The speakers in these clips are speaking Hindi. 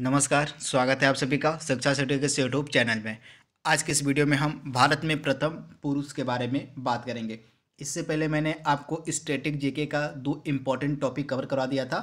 नमस्कार स्वागत है आप सभी का शिक्षा सेटू के यूट्यूब चैनल में आज के इस वीडियो में हम भारत में प्रथम पुरुष के बारे में बात करेंगे इससे पहले मैंने आपको स्टेटिक जीके का दो इम्पॉर्टेंट टॉपिक कवर करवा दिया था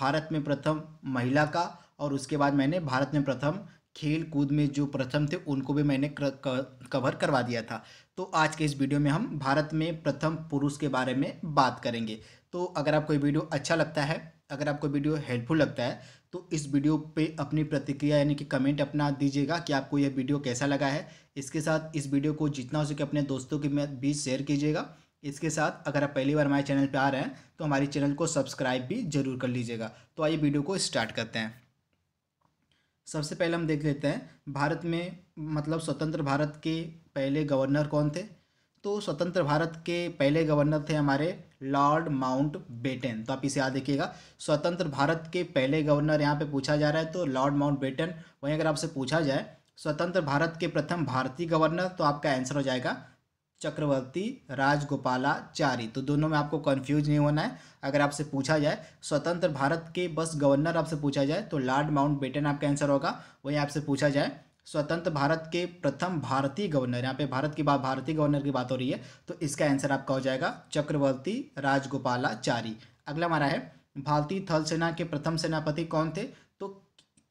भारत में प्रथम महिला का और उसके बाद मैंने भारत में प्रथम खेल कूद में जो प्रथम थे उनको भी मैंने कवर करवा दिया था तो आज के इस वीडियो में हम भारत में प्रथम पुरुष के बारे में बात करेंगे तो अगर आपको ये वीडियो अच्छा लगता है अगर आपको वीडियो हेल्पफुल लगता है तो इस वीडियो पे अपनी प्रतिक्रिया यानी कि कमेंट अपना दीजिएगा कि आपको यह वीडियो कैसा लगा है इसके साथ इस वीडियो को जितना हो सके अपने दोस्तों के बीच शेयर कीजिएगा इसके साथ अगर आप पहली बार हमारे चैनल पर आ रहे हैं तो हमारे चैनल को सब्सक्राइब भी जरूर कर लीजिएगा तो आइए वीडियो को स्टार्ट करते हैं सबसे पहले हम देख लेते हैं भारत में मतलब स्वतंत्र भारत के पहले गवर्नर कौन थे तो स्वतंत्र भारत के पहले गवर्नर थे हमारे लॉर्ड माउंट बेटन तो आप इसे याद देखिएगा स्वतंत्र भारत के पहले गवर्नर यहाँ पे पूछा जा रहा है तो लॉर्ड माउंट बेटन वहीं अगर आपसे पूछा जाए स्वतंत्र भारत के प्रथम भारतीय गवर्नर तो आपका आंसर हो जाएगा चक्रवर्ती राजगोपालाचारी तो दोनों में आपको कंफ्यूज नहीं होना है अगर आपसे पूछा जाए स्वतंत्र भारत के बस गवर्नर आपसे पूछा जाए तो लॉर्ड माउंट बेटन आपका आंसर होगा वहीं आपसे पूछा जाए स्वतंत्र भारत के प्रथम भारतीय गवर्नर यहाँ पे भारत की बात भारतीय गवर्नर की बात हो रही है तो इसका आंसर आपका हो जाएगा चक्रवर्ती राजगोपालाचारी अगला हमारा है भारतीय थल सेना के प्रथम सेनापति कौन थे तो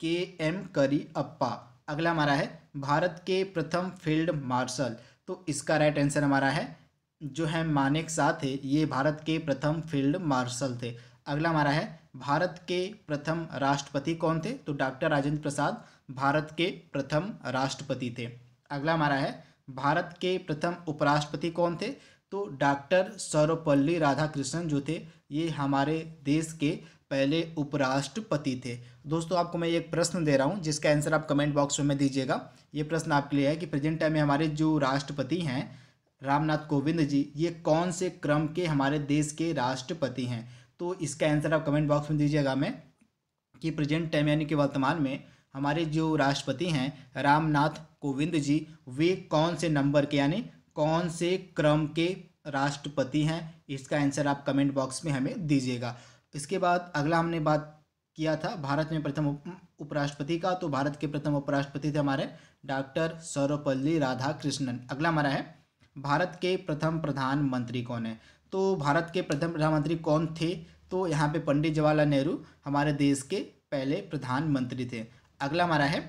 के एम करी अप्पा अगला हमारा है भारत के प्रथम फील्ड मार्शल तो इसका राइट आंसर हमारा है जो है मानेक शाह थे ये भारत के प्रथम फील्ड मार्शल थे अगला हमारा है भारत के प्रथम राष्ट्रपति कौन थे तो डॉक्टर राजेंद्र प्रसाद भारत के प्रथम राष्ट्रपति थे अगला हमारा है भारत के प्रथम उपराष्ट्रपति कौन थे तो डॉक्टर सर्वपल्ली राधाकृष्णन जो थे ये हमारे देश के पहले उपराष्ट्रपति थे दोस्तों आपको मैं एक प्रश्न दे रहा हूँ जिसका आंसर आप कमेंट बॉक्स में दीजिएगा ये प्रश्न आपके लिए है कि प्रेजेंट टाइम में हमारे जो राष्ट्रपति हैं रामनाथ कोविंद जी ये कौन से क्रम के हमारे देश के राष्ट्रपति हैं तो इसका आंसर आप कमेंट बॉक्स में दीजिएगा हमें कि प्रेजेंट टाइम यानी कि वर्तमान में हमारे जो राष्ट्रपति हैं रामनाथ कोविंद जी वे कौन से नंबर के यानी कौन से क्रम के राष्ट्रपति हैं इसका आंसर आप कमेंट बॉक्स में हमें दीजिएगा इसके बाद अगला हमने बात किया था भारत में प्रथम उपराष्ट्रपति का तो भारत के प्रथम उपराष्ट्रपति थे हमारे डॉक्टर सर्वपल्ली राधाकृष्णन अगला हमारा है भारत के प्रथम प्रधानमंत्री कौन है तो भारत के प्रथम प्रधानमंत्री कौन थे तो यहाँ पे पंडित जवाहरलाल नेहरू हमारे देश के पहले प्रधानमंत्री थे अगला हमारा है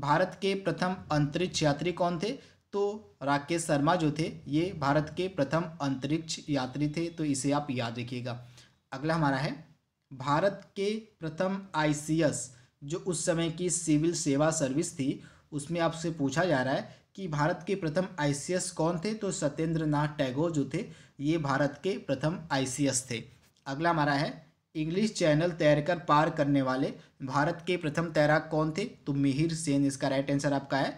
भारत के प्रथम अंतरिक्ष यात्री कौन थे तो राकेश शर्मा जो थे ये भारत के प्रथम अंतरिक्ष यात्री थे तो इसे आप याद रखिएगा अगला हमारा है भारत के प्रथम आईसीएस जो उस समय की सिविल सेवा सर्विस थी उसमें आपसे पूछा जा रहा है कि भारत के प्रथम आईसीएस कौन थे तो सत्येंद्र नाथ टैगोर जो थे ये भारत के प्रथम आई थे अगला हमारा है इंग्लिश चैनल तैरकर पार करने वाले भारत के प्रथम तैराक कौन थे तो मिहिर सेन इसका राइट आंसर आपका है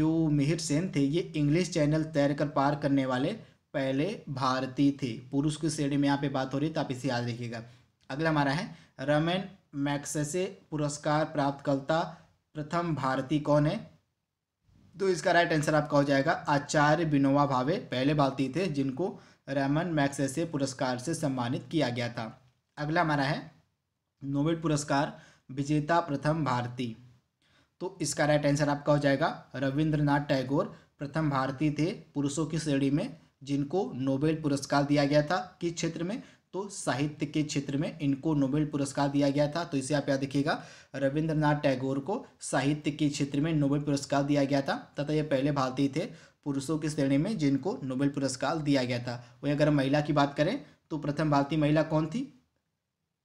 जो मिहिर सेन थे ये इंग्लिश चैनल तैरकर पार करने वाले पहले भारतीय थे पुरुष की श्रेणी में यहाँ पे बात हो रही है तो आप इसे याद रखिएगा अगला हमारा है रमेन मैक्सेसे पुरस्कार प्राप्तकर्ता प्रथम भारतीय कौन है तो इसका राइट आंसर आपका हो जाएगा आचार्य विनोवा भावे पहले भारतीय थे जिनको रमन मैक्सेसे पुरस्कार से सम्मानित किया गया था अगला हमारा है नोबेल पुरस्कार विजेता प्रथम भारती तो इसका राइट आंसर आपका हो जाएगा रविंद्रनाथ टैगोर प्रथम भारती थे पुरुषों की श्रेणी में जिनको नोबेल पुरस्कार दिया गया था किस क्षेत्र में तो साहित्य के क्षेत्र में इनको नोबेल पुरस्कार दिया गया था तो इसे आप याद देखिएगा रविंद्रनाथ टैगोर को साहित्य के क्षेत्र में नोबेल पुरस्कार दिया गया था तथा ये पहले भारतीय थे पुरुषों की श्रेणी में जिनको नोबेल पुरस्कार दिया गया था वहीं अगर महिला की बात करें तो प्रथम भारतीय महिला कौन थी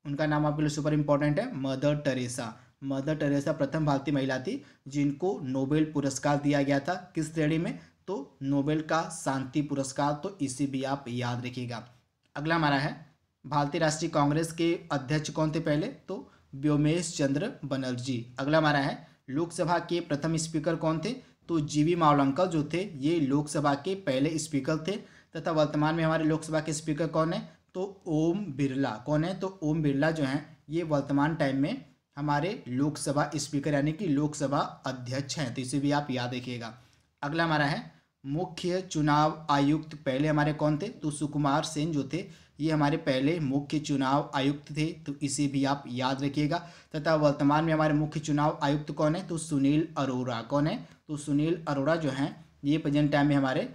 उनका नाम आपके लिए सुपर इम्पोर्टेंट है मदर टेरेसा मदर टेरेसा प्रथम भारतीय महिला थी जिनको नोबेल पुरस्कार दिया गया था किस श्रेणी में तो नोबेल का शांति पुरस्कार तो इसे भी आप याद रखिएगा अगला हमारा है भारतीय राष्ट्रीय कांग्रेस के अध्यक्ष कौन थे पहले तो व्योमेश चंद्र बनर्जी अगला हमारा है लोकसभा के प्रथम स्पीकर कौन थे तो जीवी मावलंकर जो थे ये लोकसभा के पहले स्पीकर थे तथा वर्तमान में हमारे लोकसभा के स्पीकर कौन है तो ओम बिरला कौन है तो ओम बिरला जो हैं ये वर्तमान टाइम में हमारे लोकसभा स्पीकर यानी कि लोकसभा अध्यक्ष हैं तो इसे भी आप याद रखिएगा अगला हमारा है मुख्य चुनाव आयुक्त पहले हमारे कौन थे तो सुकुमार सेन जो थे ये हमारे पहले मुख्य चुनाव आयुक्त थे तो इसे भी आप याद रखिएगा तथा वर्तमान में हमारे मुख्य चुनाव आयुक्त कौन है तो सुनील अरोड़ा कौन है तो सुनील अरोड़ा जो हैं ये प्रेजेंट टाइम में हमारे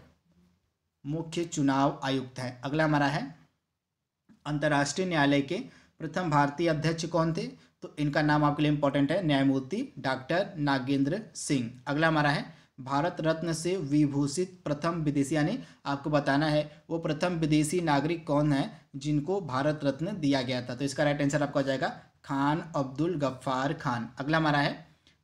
मुख्य चुनाव आयुक्त हैं अगला हमारा है अंतर्राष्ट्रीय न्यायालय के प्रथम भारतीय अध्यक्ष कौन थे तो इनका नाम आपके लिए इंपॉर्टेंट है न्यायमूर्ति डॉक्टर नागेंद्र सिंह अगला हमारा है भारत रत्न से विभूषित प्रथम विदेशी यानी आपको बताना है वो प्रथम विदेशी नागरिक कौन है जिनको भारत रत्न दिया गया था तो इसका राइट आंसर आपका हो जाएगा खान अब्दुल गफ्फार खान अगला हमारा है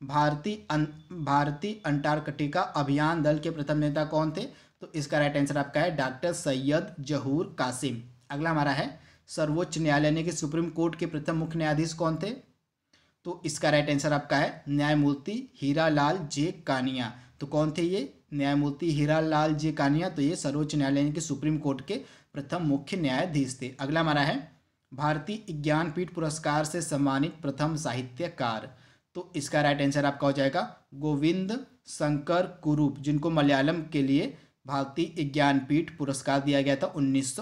भारतीय अं, भारतीय अंटार्कटिका अभियान दल के प्रथम नेता कौन थे तो इसका राइट आंसर आपका है डॉक्टर सैयद जहूर कासिम अगला हमारा है सर्वोच्च न्यायालय यानी कि सुप्रीम कोर्ट के प्रथम मुख्य न्यायाधीश कौन थे तो इसका राइट आंसर आपका है न्यायमूर्ति हीरा लाल जे कानिया तो कौन थे ये न्यायमूर्ति हीरा लाल जे कानिया तो ये सर्वोच्च न्यायालय यानी कि सुप्रीम कोर्ट के प्रथम मुख्य न्यायाधीश थे अगला हमारा है भारतीय ज्ञानपीठ पुरस्कार से सम्मानित प्रथम साहित्यकार तो इसका राइट आंसर आपका हो जाएगा गोविंद शंकर कुरूप जिनको मलयालम के लिए भारतीय ज्ञान पीठ पुरस्कार दिया गया था उन्नीस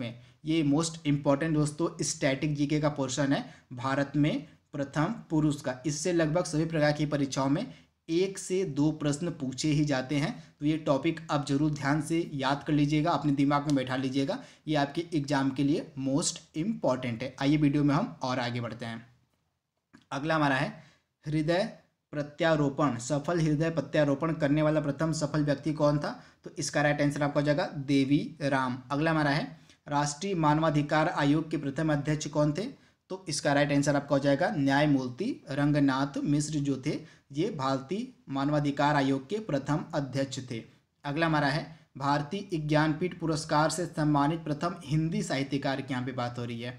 में ये मोस्ट इम्पॉर्टेंट दोस्तों स्टैटिक जीके का पोर्शन है भारत में प्रथम पुरुष का इससे लगभग सभी प्रकार की परीक्षाओं में एक से दो प्रश्न पूछे ही जाते हैं तो ये टॉपिक आप जरूर ध्यान से याद कर लीजिएगा अपने दिमाग में बैठा लीजिएगा ये आपके एग्जाम के लिए मोस्ट इम्पॉर्टेंट है आइए वीडियो में हम और आगे बढ़ते हैं अगला हमारा है हृदय प्रत्यारोपण सफल हृदय प्रत्यारोपण करने वाला प्रथम सफल व्यक्ति कौन था तो इसका राइट आंसर आपका हो जाएगा देवी राम अगला हमारा है राष्ट्रीय मानवाधिकार आयोग के प्रथम अध्यक्ष कौन थे तो इसका राइट आंसर आपका हो जाएगा न्यायमूर्ति रंगनाथ मिश्र जो थे ये भारतीय मानवाधिकार आयोग के प्रथम अध्यक्ष थे अगला हमारा है भारतीय ज्ञानपीठ पुरस्कार से सम्मानित प्रथम हिंदी साहित्यकार की यहाँ पे बात हो रही है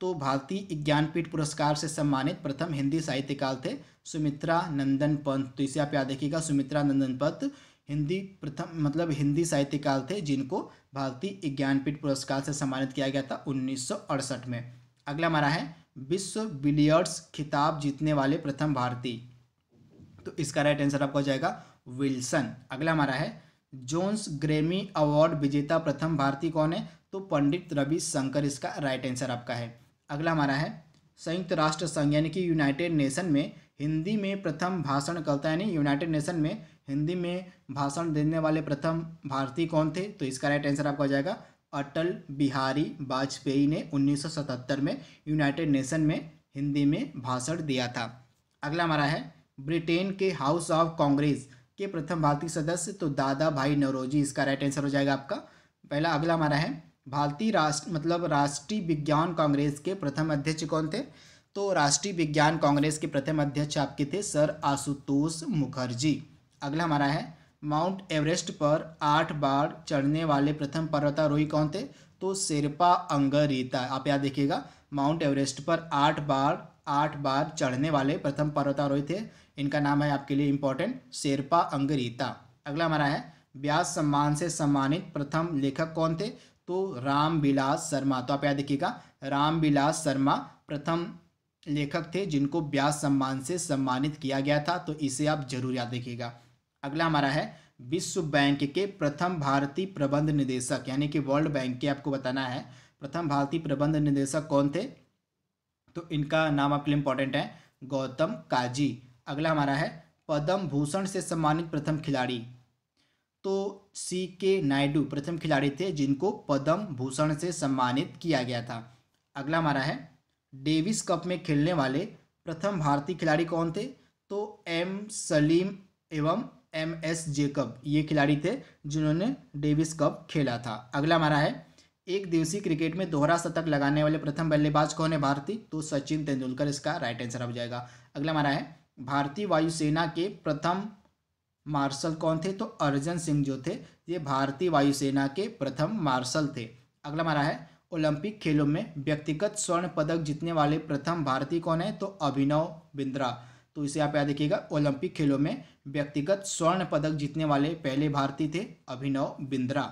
तो भारतीय ज्ञानपीठ पुरस्कार से सम्मानित प्रथम हिंदी साहित्यकार थे सुमित्रा नंदन पंत तो इसे आप याद रखिएगा सुमित्रा नंदन पंत हिंदी प्रथम मतलब हिंदी साहित्यकार थे जिनको भारतीय ज्ञानपीठ पुरस्कार से सम्मानित किया गया था उन्नीस में अगला हमारा है विश्व बिलियर्ड्स खिताब जीतने वाले प्रथम भारतीय तो इसका राइट आंसर आपका हो जाएगा विल्सन अगला हमारा है जोन्स ग्रेमी अवार्ड विजेता प्रथम भारतीय कौन है तो पंडित रवि शंकर इसका राइट आंसर आपका है अगला हमारा है संयुक्त राष्ट्र संघ यानी कि यूनाइटेड नेशन में हिंदी में प्रथम भाषण करता यानी यूनाइटेड नेशन में हिंदी में भाषण देने वाले प्रथम भारतीय कौन थे तो इसका राइट आंसर आपका हो जाएगा अटल बिहारी वाजपेयी ने 1977 में यूनाइटेड नेशन में हिंदी में भाषण दिया था अगला हमारा है ब्रिटेन के हाउस ऑफ कांग्रेस के प्रथम भारतीय सदस्य तो दादा भाई नवरोजी इसका राइट आंसर हो जाएगा आपका पहला अगला हमारा है भारतीय राष्ट्र मतलब राष्ट्रीय विज्ञान कांग्रेस के प्रथम अध्यक्ष कौन थे तो राष्ट्रीय विज्ञान कांग्रेस के प्रथम अध्यक्ष आपके थे सर आशुतोष मुखर्जी अगला हमारा है माउंट एवरेस्ट पर आठ बार चढ़ने वाले प्रथम पर्वतारोही कौन थे तो शेरपा अंगरीता आप याद देखिएगा माउंट एवरेस्ट पर आठ बार आठ बार चढ़ने वाले प्रथम पर्वतारोही थे इनका नाम है आपके लिए इम्पोर्टेंट शेरपा अंगरीता अगला हमारा है ब्यास सम्मान से सम्मानित प्रथम लेखक कौन थे तो रामविलास शर्मा तो आप याद देखिएगा रामविलास शर्मा प्रथम लेखक थे जिनको ब्यास सम्मान से सम्मानित किया गया था तो इसे आप जरूर याद रखिएगा अगला हमारा है विश्व बैंक के प्रथम भारतीय प्रबंध निदेशक यानी कि वर्ल्ड बैंक के आपको बताना है प्रथम भारतीय प्रबंध निदेशक कौन थे तो इनका नाम आपके लिए इंपॉर्टेंट है गौतम काजी अगला हमारा है पद्म भूषण से सम्मानित प्रथम खिलाड़ी तो सी के नायडू प्रथम खिलाड़ी थे जिनको पद्म भूषण से सम्मानित किया गया था अगला हमारा है डेविस कप में खेलने वाले प्रथम भारतीय खिलाड़ी कौन थे तो एम सलीम एवं एम एस जेकब ये खिलाड़ी थे जिन्होंने डेविस कप खेला था अगला हमारा है एक दिवसीय क्रिकेट में दोहरा शतक लगाने वाले प्रथम बल्लेबाज कौन है भारतीय तो सचिन तेंदुलकर इसका राइट आंसर हो जाएगा अगला हमारा है भारतीय वायुसेना के प्रथम मार्शल कौन थे तो अर्जन सिंह जो थे ये भारतीय वायुसेना के प्रथम मार्शल थे अगला हमारा है ओलंपिक खेलों में व्यक्तिगत स्वर्ण पदक जीतने वाले प्रथम भारतीय कौन है तो अभिनव बिंद्रा तो इसे आप याद देखिएगा ओलंपिक खेलों में व्यक्तिगत स्वर्ण पदक जीतने वाले पहले भारतीय थे अभिनव बिंद्रा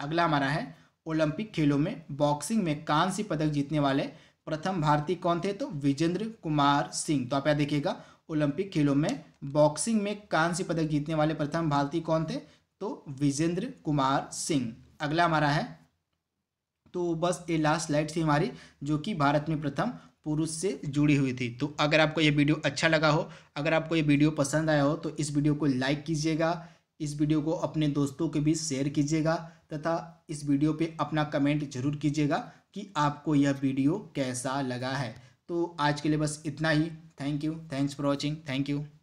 अगला हमारा है ओलंपिक खेलों में बॉक्सिंग में कांस्य पदक जीतने वाले प्रथम भारतीय कौन थे तो विजेंद्र कुमार सिंह तो आप याद देखिएगा ओलंपिक खेलों में बॉक्सिंग में कांस्य पदक जीतने वाले प्रथम भारतीय कौन थे तो विजेंद्र कुमार सिंह अगला हमारा है तो बस ये लास्ट स्लाइड थी हमारी जो कि भारत में प्रथम पुरुष से जुड़ी हुई थी तो अगर आपको ये वीडियो अच्छा लगा हो अगर आपको ये वीडियो पसंद आया हो तो इस वीडियो को लाइक कीजिएगा इस वीडियो को अपने दोस्तों के बीच शेयर कीजिएगा तथा इस वीडियो पे अपना कमेंट जरूर कीजिएगा कि आपको यह वीडियो कैसा लगा है तो आज के लिए बस इतना ही thank you thanks for watching thank you